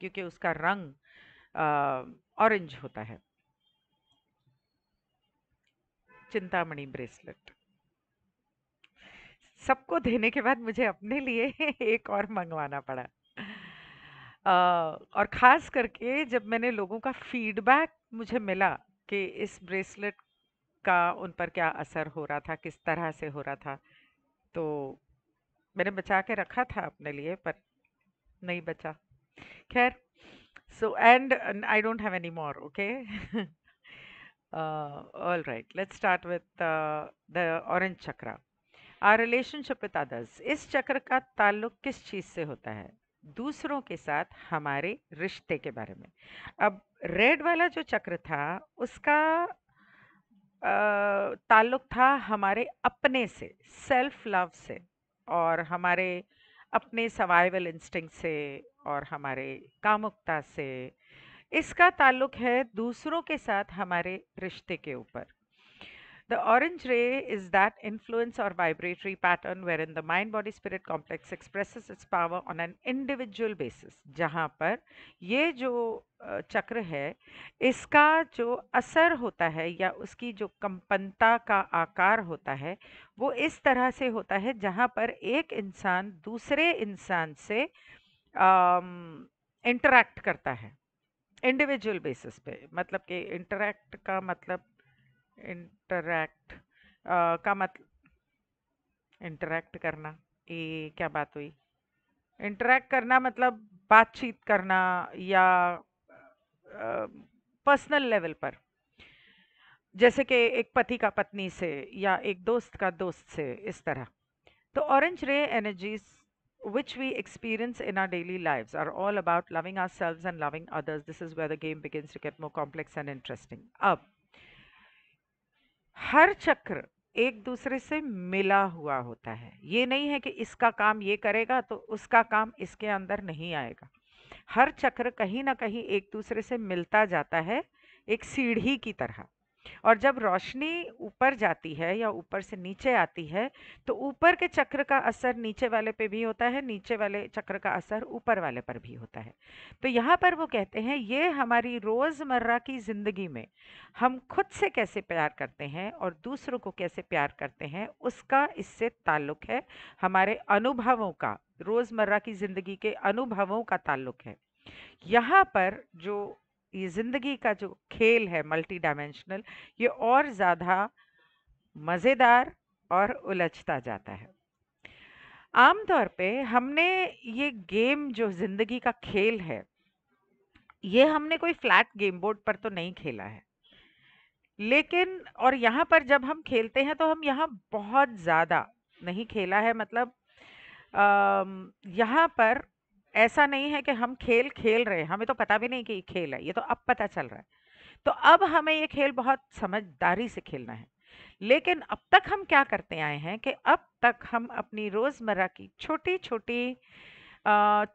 क्योंकि उसका रंग ऑरेंज होता है चिंतामणि ब्रेसलेट सबको देने के बाद मुझे अपने लिए एक और मंगवाना पड़ा और ख़ास करके जब मैंने लोगों का फीडबैक मुझे मिला कि इस ब्रेसलेट का उन पर क्या असर हो रहा था किस तरह से हो रहा था तो मैंने बचा के रखा था अपने लिए पर नहीं बचा खैर so and, and i don't have any more okay uh, all right let's start with uh, the orange chakra our relationship with others इस चक्र का ताल्लुक किस चीज़ से होता है दूसरों के साथ हमारे रिश्ते के बारे में अब रेड वाला जो चक्र था उसका ताल्लुक था हमारे अपने से सेल्फ लव से और हमारे अपने सर्वाइवल इंस्टिंक्ट से और हमारे कामुकता से इसका ताल्लुक है दूसरों के साथ हमारे रिश्ते के ऊपर the orange ray is that influence or vibratory pattern where in the mind body spirit complex express its power on an individual basis जहाँ पर ये जो चक्र है इसका जो असर होता है या उसकी जो कंपनता का आकार होता है वो इस तरह से होता है जहाँ पर एक इंसान दूसरे इंसान से uh, इंटरेक्ट करता है इंडिविजुअल बेसिस पे मतलब कि इंटरेक्ट का मतलब इंटरैक्ट का मतलब इंटरेक्ट करना ये क्या बात हुई इंटरेक्ट करना मतलब बातचीत करना या पर्सनल लेवल पर जैसे कि एक पति का पत्नी से या एक दोस्त का दोस्त से इस तरह तो orange ray energies which we experience in our daily lives are all about loving ourselves and loving others. This is where the game begins to get more complex and interesting. ab har chakra एक दूसरे से मिला हुआ होता है ये नहीं है कि इसका काम ये करेगा तो उसका काम इसके अंदर नहीं आएगा हर चक्र कहीं ना कहीं एक दूसरे से मिलता जाता है एक सीढ़ी की तरह और जब रोशनी ऊपर जाती है या ऊपर से नीचे आती है तो ऊपर के चक्र का असर नीचे वाले पे भी होता है नीचे वाले चक्र का असर ऊपर वाले पर भी होता है तो यहाँ पर वो कहते हैं ये हमारी रोज़मर्रा की ज़िंदगी में हम खुद से कैसे प्यार करते हैं और दूसरों को कैसे प्यार करते हैं उसका इससे ताल्लुक़ है हमारे अनुभवों का रोज़मर्रा की ज़िंदगी के अनुभवों का ताल्लुक़ है यहाँ पर जो ये ज़िंदगी का जो खेल है मल्टी डायमेंशनल ये और ज़्यादा मज़ेदार और उलझता जाता है आमतौर पे हमने ये गेम जो ज़िंदगी का खेल है ये हमने कोई फ्लैट गेम बोर्ड पर तो नहीं खेला है लेकिन और यहाँ पर जब हम खेलते हैं तो हम यहाँ बहुत ज़्यादा नहीं खेला है मतलब यहाँ पर ऐसा नहीं है कि हम खेल खेल रहे हैं हमें तो पता भी नहीं कि ये खेल है ये तो अब पता चल रहा है तो अब हमें ये खेल बहुत समझदारी से खेलना है लेकिन अब तक हम क्या करते आए हैं कि अब तक हम अपनी रोज़मर्रा की छोटी छोटी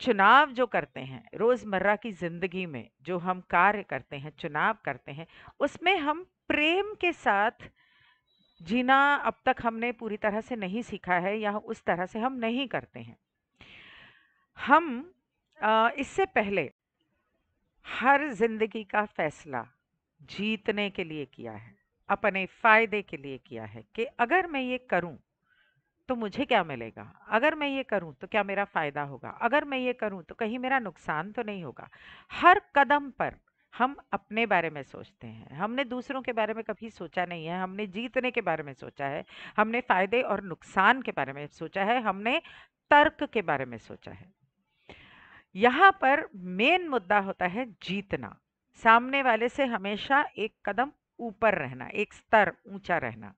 चुनाव जो करते हैं रोज़मर्रा की ज़िंदगी में जो हम कार्य करते हैं चुनाव करते हैं उसमें हम प्रेम के साथ जीना अब तक हमने पूरी तरह से नहीं सीखा है या उस तरह से हम नहीं करते हैं हम इससे पहले हर जिंदगी का फैसला जीतने के लिए किया है, अपने फायदे के लिए किया है कि अगर मैं ये करूं तो मुझे क्या मिलेगा? अगर मैं ये करूं तो क्या मेरा फायदा होगा? अगर मैं ये करूं तो कहीं मेरा नुकसान तो नहीं होगा? हर कदम पर हम अपने बारे में सोचते हैं हमने दूसरों के बारे में कभी सोचा नहीं है हमने जीतने के बारे में सोचा है हमने फायदे और नुकसान के बारे में सोचा है हमने तर्क के बारे में सोचा है यहाँ पर मेन मुद्दा होता है जीतना सामने वाले से हमेशा एक कदम ऊपर रहना एक स्तर ऊंचा रहना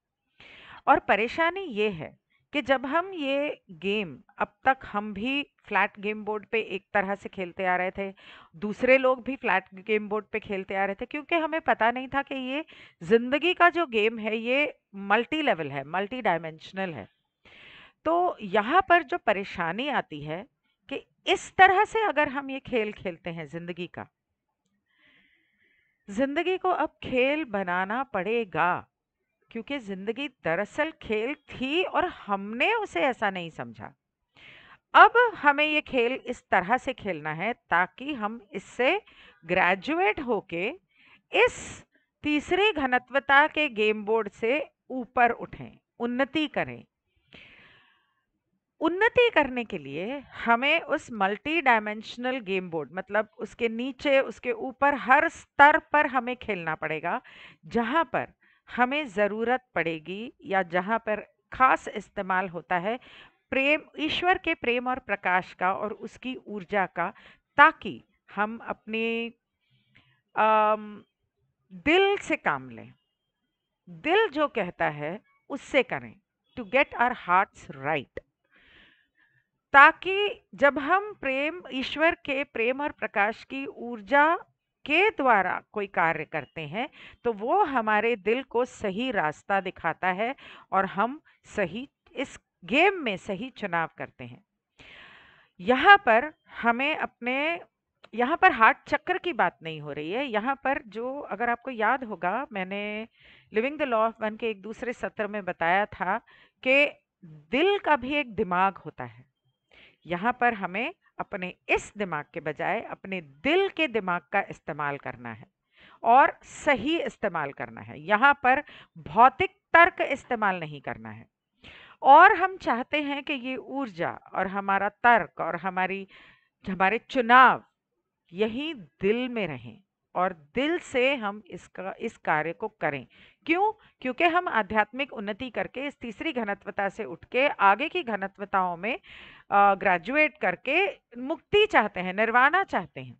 और परेशानी ये है कि जब हम ये गेम अब तक हम भी फ्लैट गेम बोर्ड पे एक तरह से खेलते आ रहे थे दूसरे लोग भी फ्लैट गेम बोर्ड पे खेलते आ रहे थे क्योंकि हमें पता नहीं था कि ये ज़िंदगी का जो गेम है ये मल्टी लेवल है मल्टी डायमेंशनल है तो यहाँ पर जो परेशानी आती है इस तरह से अगर हम ये खेल खेलते हैं जिंदगी का जिंदगी को अब खेल बनाना पड़ेगा क्योंकि जिंदगी दरअसल खेल थी और हमने उसे ऐसा नहीं समझा अब हमें ये खेल इस तरह से खेलना है ताकि हम इससे ग्रेजुएट होके इस तीसरी घनत्वता के गेम बोर्ड से ऊपर उठें उन्नति करें उन्नति करने के लिए हमें उस मल्टी डायमेंशनल गेम बोर्ड मतलब उसके नीचे उसके ऊपर हर स्तर पर हमें खेलना पड़ेगा जहाँ पर हमें ज़रूरत पड़ेगी या जहाँ पर खास इस्तेमाल होता है प्रेम ईश्वर के प्रेम और प्रकाश का और उसकी ऊर्जा का ताकि हम अपने अम, दिल से काम लें दिल जो कहता है उससे करें to get our hearts right ताकि जब हम प्रेम ईश्वर के प्रेम और प्रकाश की ऊर्जा के द्वारा कोई कार्य करते हैं तो वो हमारे दिल को सही रास्ता दिखाता है और हम सही इस गेम में सही चुनाव करते हैं यहाँ पर हमें अपने यहाँ पर हार्ट चक्र की बात नहीं हो रही है यहाँ पर जो अगर आपको याद होगा मैंने living the law of one के एक दूसरे सत्र में बताया था कि दिल का भी एक दिमाग होता है यहाँ पर हमें अपने इस दिमाग के बजाय अपने दिल के दिमाग का इस्तेमाल करना है और सही इस्तेमाल करना है यहाँ पर भौतिक तर्क इस्तेमाल नहीं करना है और हम चाहते हैं कि ये ऊर्जा और हमारा तर्क और हमारी हमारे चुनाव यही दिल में रहें और दिल से हम इसका इस कार्य को करें क्यों क्योंकि हम आध्यात्मिक उन्नति करके इस तीसरी घनत्वता से उठ के आगे की घनत्वताओं में ग्रेजुएट करके मुक्ति चाहते हैं निर्वाणा चाहते हैं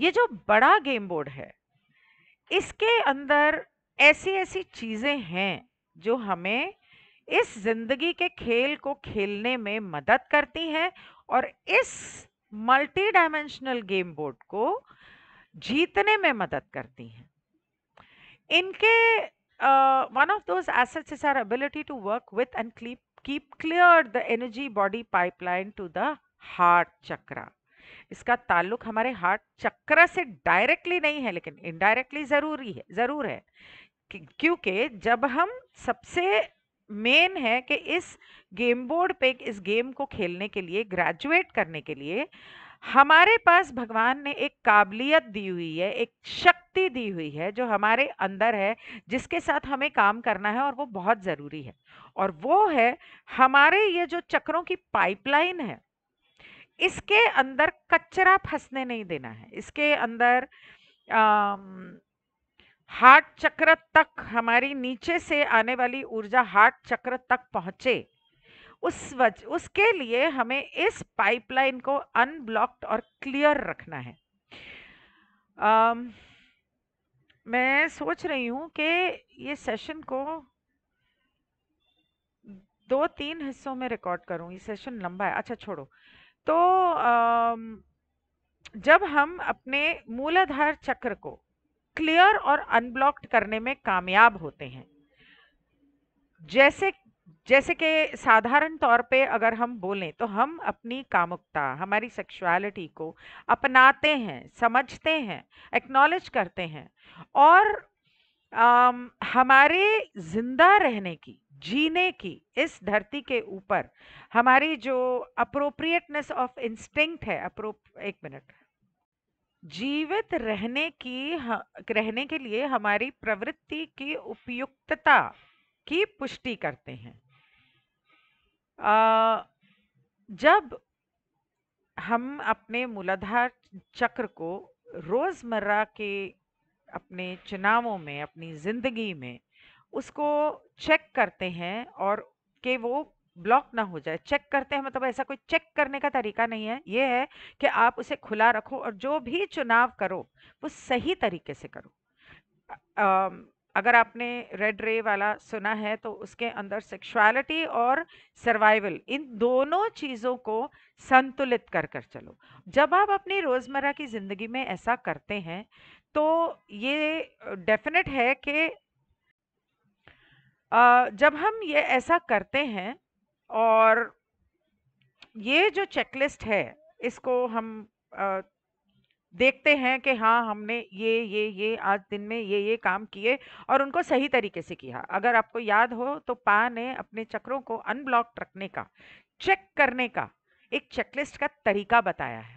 ये जो बड़ा गेम बोर्ड है इसके अंदर ऐसी ऐसी चीज़ें हैं जो हमें इस जिंदगी के खेल को खेलने में मदद करती हैं और इस मल्टी डायमेंशनल गेम बोर्ड को जीतने में मदद करती हैं इनके one of those assets is our ability to work with and clip keep clear the energy body pipeline to the heart chakra इसका ताल्लुक हमारे हार्ट चक्र से डायरेक्टली नहीं है लेकिन इनडायरेक्टली ज़रूरी है ज़रूर है क्योंकि जब हम सबसे मेन है कि इस गेम बोर्ड पे इस गेम को खेलने के लिए ग्रेजुएट करने के लिए हमारे पास भगवान ने एक काबिलियत दी हुई है एक शक्ति दी हुई है जो हमारे अंदर है जिसके साथ हमें काम करना है और वो बहुत ज़रूरी है और वो है हमारे ये जो चक्रों की पाइपलाइन है इसके अंदर कचरा फंसने नहीं देना है इसके अंदर हार्ट चक्र तक हमारी नीचे से आने वाली ऊर्जा हार्ट चक्र तक पहुंचे उस वज उसके लिए हमें इस पाइपलाइन को अनब्लॉक्ड और क्लियर रखना है um, मैं सोच रही हूँ कि ये सेशन को दो तीन हिस्सों में रिकॉर्ड करूँ ये सेशन लंबा है अच्छा छोड़ो तो जब हम अपने मूलाधार चक्र को क्लियर और अनब्लॉक्ड करने में कामयाब होते हैं जैसे जैसे कि साधारण तौर पे अगर हम बोलें तो हम अपनी कामुकता हमारी सेक्सुअलिटी को अपनाते हैं समझते हैं एक्नॉलेज करते हैं और आम, हमारे जिंदा रहने की जीने की इस धरती के ऊपर हमारी जो अप्रोप्रिएटनेस ऑफ इंस्टिंक्ट है अप्रो एक मिनट जीवित रहने की रहने के लिए हमारी प्रवृत्ति की उपयुक्तता की पुष्टि करते हैं जब हम अपने मूलाधार चक्र को रोज़मर्रा के अपने चुनावों में, अपनी ज़िंदगी में उसको चेक करते हैं और कि वो ब्लॉक ना हो जाए। चेक करते हैं मतलब ऐसा कोई चेक करने का तरीका नहीं है। ये है कि आप उसे खुला रखो और जो भी चुनाव करो, वो सही तरीके से करो। अगर आपने रेड रे वाला सुना है तो उसके अंदर सेक्सुअलिटी और सर्वाइवल इन दोनों चीज़ों को संतुलित कर कर चलो जब आप अपनी रोज़मर्रा की ज़िंदगी में ऐसा करते हैं तो ये डेफिनेट है कि जब हम ये ऐसा करते हैं और ये जो चेकलिस्ट है इसको हम देखते हैं कि हाँ हमने ये ये ये आज दिन में ये ये काम किए और उनको सही तरीके से किया अगर आपको याद हो तो पा ने अपने चक्रों को अनब्लॉक रखने का चेक करने का एक चेकलिस्ट का तरीका बताया है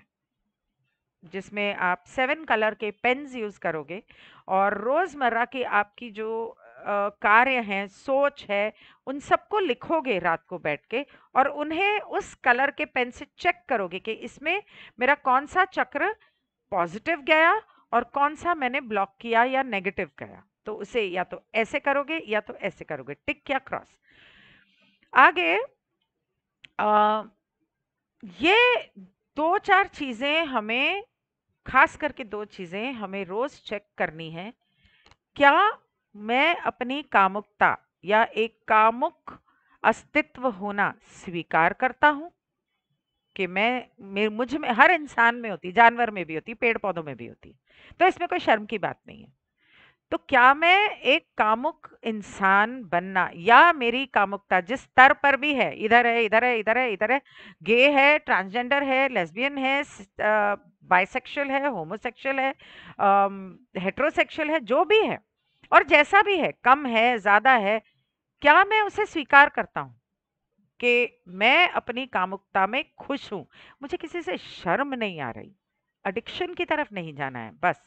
जिसमें आप सेवन कलर के पेन्स यूज़ करोगे और रोज़मर्रा की आपकी जो कार्य हैं सोच है उन सबको लिखोगे रात को बैठ के और उन्हें उस कलर के पेन से चेक करोगे कि इसमें मेरा कौन सा चक्र पॉजिटिव गया और कौन सा मैंने ब्लॉक किया या नेगेटिव गया तो उसे या तो ऐसे करोगे या तो ऐसे करोगे टिक या क्रॉस आगे आ, ये दो चार चीज़ें हमें खास करके दो चीज़ें हमें रोज़ चेक करनी है क्या मैं अपनी कामुकता या एक कामुक अस्तित्व होना स्वीकार करता हूं कि मैं मेरे मुझ में हर इंसान में होती जानवर में भी होती पेड़ पौधों में भी होती तो इसमें कोई शर्म की बात नहीं है तो क्या मैं एक कामुक इंसान बनना या मेरी कामुकता जिस स्तर पर भी है इधर है इधर है इधर है इधर है गे है ट्रांसजेंडर है लेस्बियन है बाइसेक्शुअल है होमोसेक्शुअल है हेट्रोसेक्शुअल है जो भी है और जैसा भी है कम है ज़्यादा है क्या मैं उसे स्वीकार करता हूँ कि मैं अपनी कामुकता में खुश हूँ मुझे किसी से शर्म नहीं आ रही एडिक्शन की तरफ नहीं जाना है बस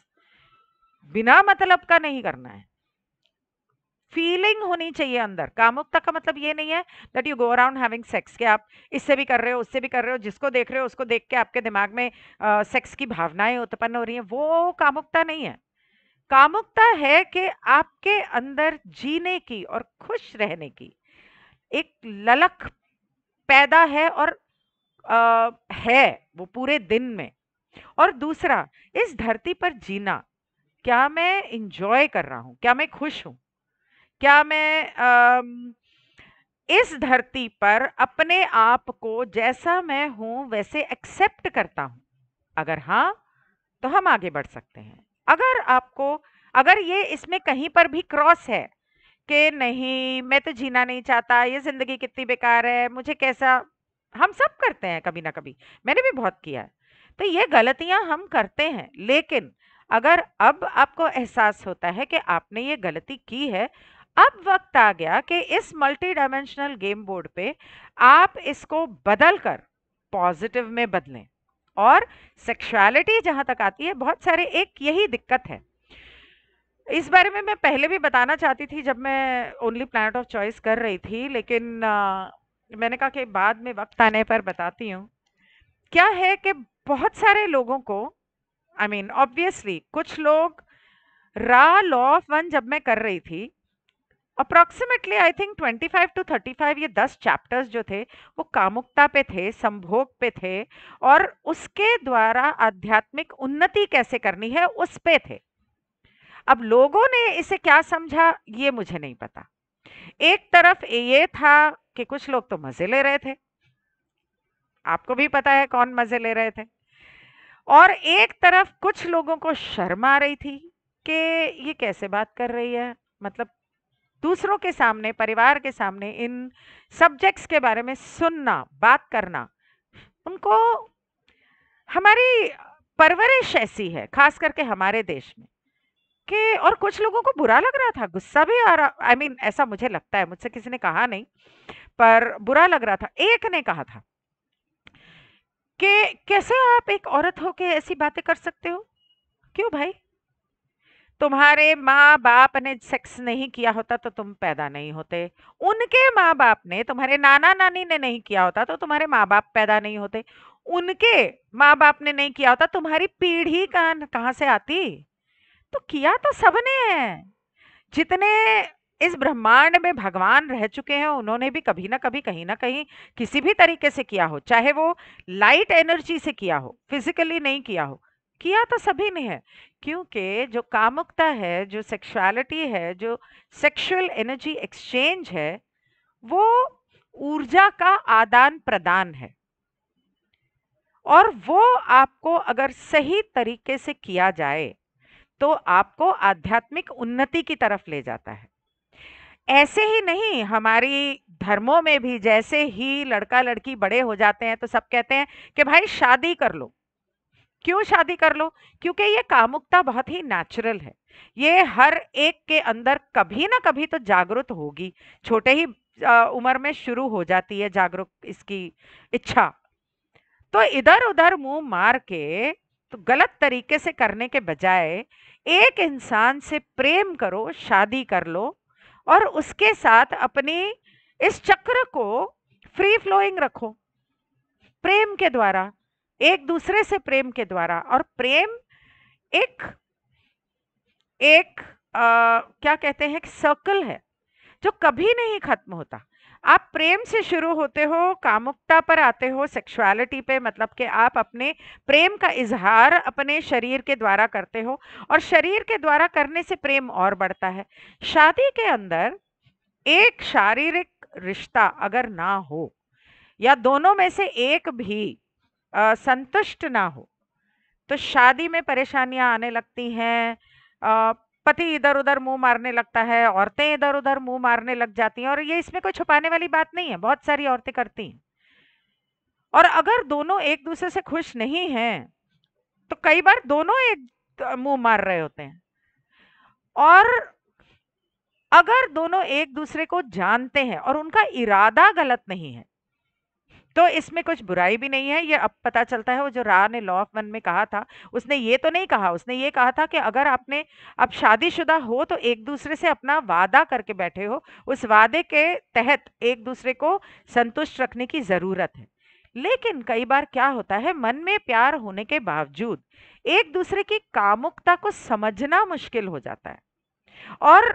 बिना मतलब का नहीं करना है फीलिंग होनी चाहिए अंदर कामुकता का मतलब ये नहीं है that you go around having sex के आप इससे भी कर रहे हो उससे भी कर रहे हो जिसको देख रहे हो उसको देख के आपके दिमाग में सेक्स की भावनाएं उत्पन्न हो रही हैं वो कामुकता नहीं है कामुकता है कि आपके अंदर जीने की और खुश रहने की एक ललक पैदा है और आ, है वो पूरे दिन में और दूसरा इस धरती पर जीना क्या मैं इंजॉय कर रहा हूँ क्या मैं खुश हूँ क्या मैं आ, इस धरती पर अपने आप को जैसा मैं हूँ वैसे एक्सेप्ट करता हूँ अगर हाँ तो हम आगे बढ़ सकते हैं अगर आपको अगर ये इसमें कहीं पर भी क्रॉस है कि नहीं मैं तो जीना नहीं चाहता ये ज़िंदगी कितनी बेकार है मुझे कैसा हम सब करते हैं कभी ना कभी मैंने भी बहुत किया है तो ये गलतियाँ हम करते हैं लेकिन अगर अब आपको एहसास होता है कि आपने ये गलती की है अब वक्त आ गया कि इस मल्टी डायमेंशनल गेम बोर्ड पे आप इसको बदल कर पॉजिटिव में बदलें और सेक्सुअलिटी जहाँ तक आती है बहुत सारे एक यही दिक्कत है इस बारे में मैं पहले भी बताना चाहती थी जब मैं ओनली प्लानट ऑफ चॉइस कर रही थी लेकिन आ, मैंने कहा कि बाद में वक्त आने पर बताती हूँ क्या है कि बहुत सारे लोगों को आई मीन ऑब्वियसली कुछ लोग रा लॉ ऑफ वन जब मैं कर रही थी अप्रॉक्सीमेटली आई थिंक 25 टू 35 ये 10 चैप्टर्स जो थे वो कामुकता पे थे संभोग पे थे और उसके द्वारा आध्यात्मिक उन्नति कैसे करनी है उस पे थे अब लोगों ने इसे क्या समझा ये मुझे नहीं पता एक तरफ ये था कि कुछ लोग तो मज़े ले रहे थे आपको भी पता है कौन मज़े ले रहे थे और एक तरफ कुछ लोगों को शर्म आ रही थी कि ये कैसे बात कर रही है मतलब दूसरों के सामने परिवार के सामने इन सब्जेक्ट्स के बारे में सुनना बात करना उनको हमारी परवरिश ऐसी है खास करके हमारे देश में कि और कुछ लोगों को बुरा लग रहा था गुस्सा भी आ रहा आई I मीन mean, ऐसा मुझे लगता है मुझसे किसी ने कहा नहीं पर बुरा लग रहा था एक ने कहा था कि कैसे आप एक औरत हो के ऐसी बातें कर सकते हो क्यों भाई तुम्हारे माँ बाप ने सेक्स नहीं किया होता तो तुम पैदा नहीं होते उनके माँ बाप ने तुम्हारे नाना नानी ने नहीं किया होता तो तुम्हारे माँ बाप पैदा नहीं होते उनके माँ बाप ने नहीं किया होता तुम्हारी पीढ़ी कहाँ कहाँ से आती तो किया तो सबने है जितने इस ब्रह्मांड में भगवान रह चुके हैं उन्होंने भी कभी ना कभी कहीं ना कहीं किसी भी तरीके से किया हो चाहे वो लाइट एनर्जी से किया हो फिजिकली नहीं किया हो किया तो सभी ने है क्योंकि जो कामुकता है जो सेक्सुअलिटी है जो सेक्सुअल एनर्जी एक्सचेंज है वो ऊर्जा का आदान प्रदान है और वो आपको अगर सही तरीके से किया जाए तो आपको आध्यात्मिक उन्नति की तरफ ले जाता है ऐसे ही नहीं हमारी धर्मों में भी जैसे ही लड़का लड़की बड़े हो जाते हैं तो सब कहते हैं कि भाई शादी कर लो क्यों शादी कर लो क्योंकि ये कामुकता बहुत ही नेचुरल है ये हर एक के अंदर कभी ना कभी तो जागरूक होगी छोटे ही उम्र में शुरू हो जाती है जागरूक इसकी इच्छा तो इधर उधर मुंह मार के तो गलत तरीके से करने के बजाय एक इंसान से प्रेम करो शादी कर लो और उसके साथ अपने इस चक्र को फ्री फ्लोइंग रखो प्रेम के द्वारा एक दूसरे से प्रेम के द्वारा और प्रेम एक एक आ, क्या कहते हैं सर्कल है जो कभी नहीं खत्म होता आप प्रेम से शुरू होते हो कामुकता पर आते हो सेक्सुअलिटी पे मतलब कि आप अपने प्रेम का इजहार अपने शरीर के द्वारा करते हो और शरीर के द्वारा करने से प्रेम और बढ़ता है शादी के अंदर एक शारीरिक रिश्ता अगर ना हो या दोनों में से एक भी आ, संतुष्ट ना हो तो शादी में परेशानियां आने लगती हैं पति इधर उधर मुंह मारने लगता है औरतें इधर उधर मुंह मारने लग जाती हैं और ये इसमें कोई छुपाने वाली बात नहीं है बहुत सारी औरतें करती हैं और अगर दोनों एक दूसरे से खुश नहीं हैं तो कई बार दोनों एक मुंह मार रहे होते हैं और अगर दोनों एक दूसरे को जानते हैं और उनका इरादा गलत नहीं है तो इसमें कुछ बुराई भी नहीं है ये अब पता चलता है वो जो रा ने लॉ ऑफ वन में कहा था उसने ये तो नहीं कहा उसने ये कहा था कि अगर आपने अब शादीशुदा हो तो एक दूसरे से अपना वादा करके बैठे हो उस वादे के तहत एक दूसरे को संतुष्ट रखने की ज़रूरत है लेकिन कई बार क्या होता है मन में प्यार होने के बावजूद एक दूसरे की कामुकता को समझना मुश्किल हो जाता है और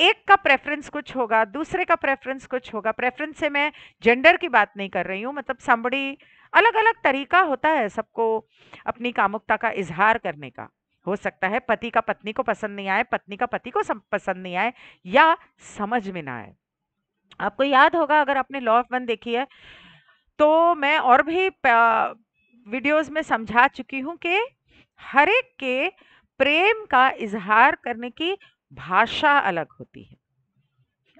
एक का प्रेफरेंस कुछ होगा दूसरे का प्रेफरेंस कुछ होगा प्रेफरेंस से मैं जेंडर की बात नहीं कर रही हूँ मतलब समबड़ी अलग अलग तरीका होता है सबको अपनी कामुकता का इजहार करने का हो सकता है पति का पत्नी को पसंद नहीं आए पत्नी का पति को पसंद नहीं आए या समझ में ना आए आपको याद होगा अगर आपने लॉ ऑफ वन देखी है तो मैं और भी वीडियोस में समझा चुकी हूँ कि हर एक के प्रेम का इजहार करने की भाषा अलग होती है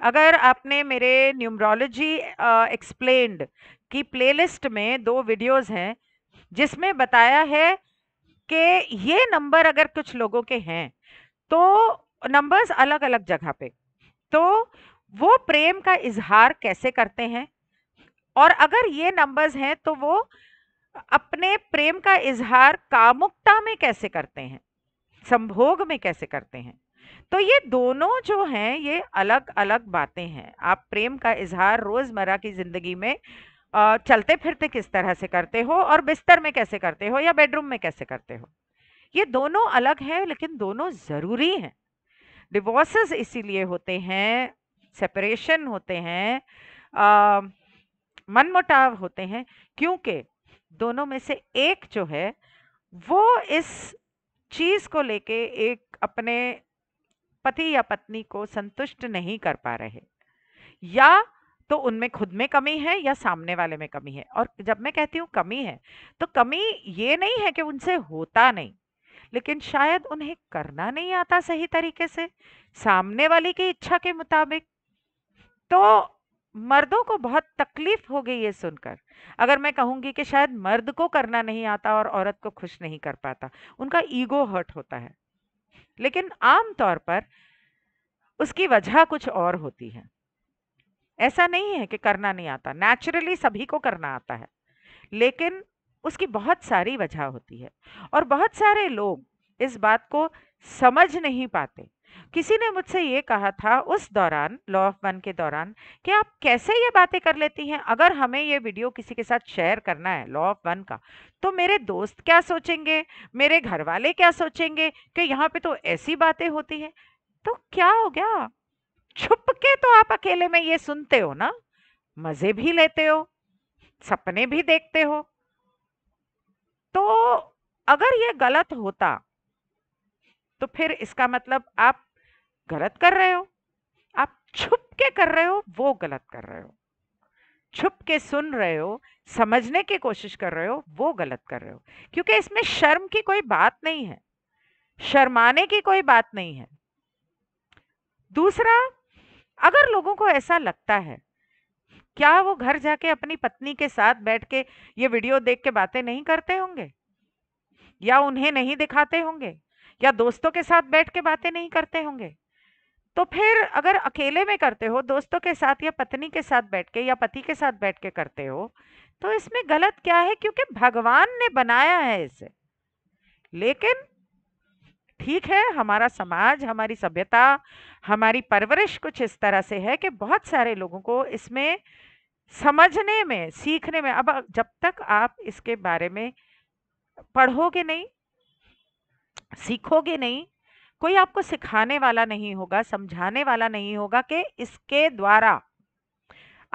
अगर आपने मेरे न्यूमरोलॉजी एक्सप्लेन्ड की प्लेलिस्ट में दो वीडियोस हैं जिसमें बताया है कि ये नंबर अगर कुछ लोगों के हैं तो नंबर्स अलग अलग जगह पे तो वो प्रेम का इजहार कैसे करते हैं और अगर ये नंबर्स हैं तो वो अपने प्रेम का इजहार कामुकता में कैसे करते हैं संभोग में कैसे करते हैं तो ये दोनों जो हैं ये अलग अलग बातें हैं आप प्रेम का इजहार रोज़मर्रा की ज़िंदगी में चलते फिरते किस तरह से करते हो और बिस्तर में कैसे करते हो या बेडरूम में कैसे करते हो ये दोनों अलग हैं लेकिन दोनों ज़रूरी हैं डिवोर्सेस इसीलिए होते हैं सेपरेशन होते हैं मनमुटाव होते हैं क्योंकि दोनों में से एक जो है वो इस चीज़ को लेके एक अपने पति या पत्नी को संतुष्ट नहीं कर पा रहे या तो उनमें खुद में कमी है या सामने वाले में कमी है और जब मैं कहती हूँ कमी है तो कमी ये नहीं है कि उनसे होता नहीं लेकिन शायद उन्हें करना नहीं आता सही तरीके से सामने वाले की इच्छा के मुताबिक तो मर्दों को बहुत तकलीफ हो गई ये सुनकर अगर मैं कहूँगी कि शायद मर्द को करना नहीं आता और औरत को खुश नहीं कर पाता उनका ईगो हर्ट होता है लेकिन आमतौर पर उसकी वजह कुछ और होती है ऐसा नहीं है कि करना नहीं आता नेचुरली सभी को करना आता है लेकिन उसकी बहुत सारी वजह होती है और बहुत सारे लोग इस बात को समझ नहीं पाते किसी ने मुझसे ये कहा था उस दौरान लॉ ऑफ वन के दौरान कि आप कैसे ये बातें कर लेती हैं अगर हमें ये वीडियो किसी के साथ शेयर करना है लॉ ऑफ वन का तो मेरे दोस्त क्या सोचेंगे मेरे घर वाले क्या सोचेंगे कि यहाँ पे तो ऐसी बातें होती हैं तो क्या हो गया छुप के तो आप अकेले में ये सुनते हो ना मजे भी लेते हो सपने भी देखते हो तो अगर ये गलत होता तो फिर इसका मतलब आप गलत कर रहे हो आप छुप के कर रहे हो वो गलत कर रहे हो छुप के सुन रहे हो समझने की कोशिश कर रहे हो वो गलत कर रहे हो क्योंकि इसमें शर्म की कोई बात नहीं है शर्माने की कोई बात नहीं है दूसरा अगर लोगों को ऐसा लगता है क्या वो घर जाके अपनी पत्नी के साथ बैठ के ये वीडियो देख के बातें नहीं करते होंगे या उन्हें नहीं दिखाते होंगे या दोस्तों के साथ बैठ के बातें नहीं करते होंगे तो फिर अगर अकेले में करते हो दोस्तों के साथ या पत्नी के साथ बैठ के या पति के साथ बैठ के करते हो तो इसमें गलत क्या है क्योंकि भगवान ने बनाया है इसे लेकिन ठीक है हमारा समाज हमारी सभ्यता हमारी परवरिश कुछ इस तरह से है कि बहुत सारे लोगों को इसमें समझने में सीखने में अब जब तक आप इसके बारे में पढ़ोगे नहीं सीखोगे नहीं कोई आपको सिखाने वाला नहीं होगा समझाने वाला नहीं होगा कि इसके द्वारा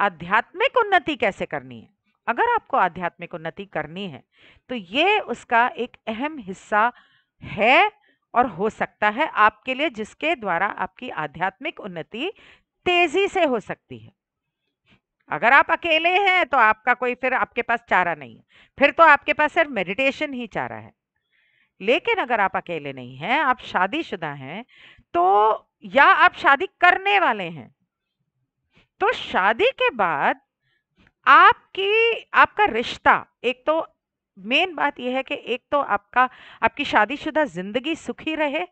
आध्यात्मिक उन्नति कैसे करनी है अगर आपको आध्यात्मिक उन्नति करनी है तो ये उसका एक अहम हिस्सा है और हो सकता है आपके लिए जिसके द्वारा आपकी आध्यात्मिक उन्नति तेजी से हो सकती है अगर आप अकेले हैं तो आपका कोई फिर आपके पास चारा नहीं है फिर तो आपके पास सिर्फ मेडिटेशन ही चारा है लेकिन अगर आप अकेले नहीं हैं आप शादीशुदा हैं तो या आप शादी करने वाले हैं तो शादी के बाद आपकी आपका रिश्ता एक तो मेन बात यह है कि एक तो आपका आपकी शादीशुदा जिंदगी सुखी रहे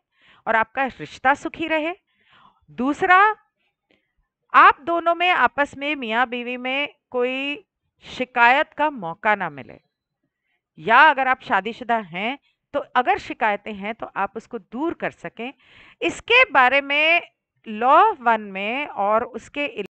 और आपका रिश्ता सुखी रहे दूसरा आप दोनों में आपस में मियाँ बीवी में कोई शिकायत का मौका ना मिले या अगर आप शादीशुदा हैं तो अगर शिकायतें हैं तो आप उसको दूर कर सकें इसके बारे में लॉ वन में और उसके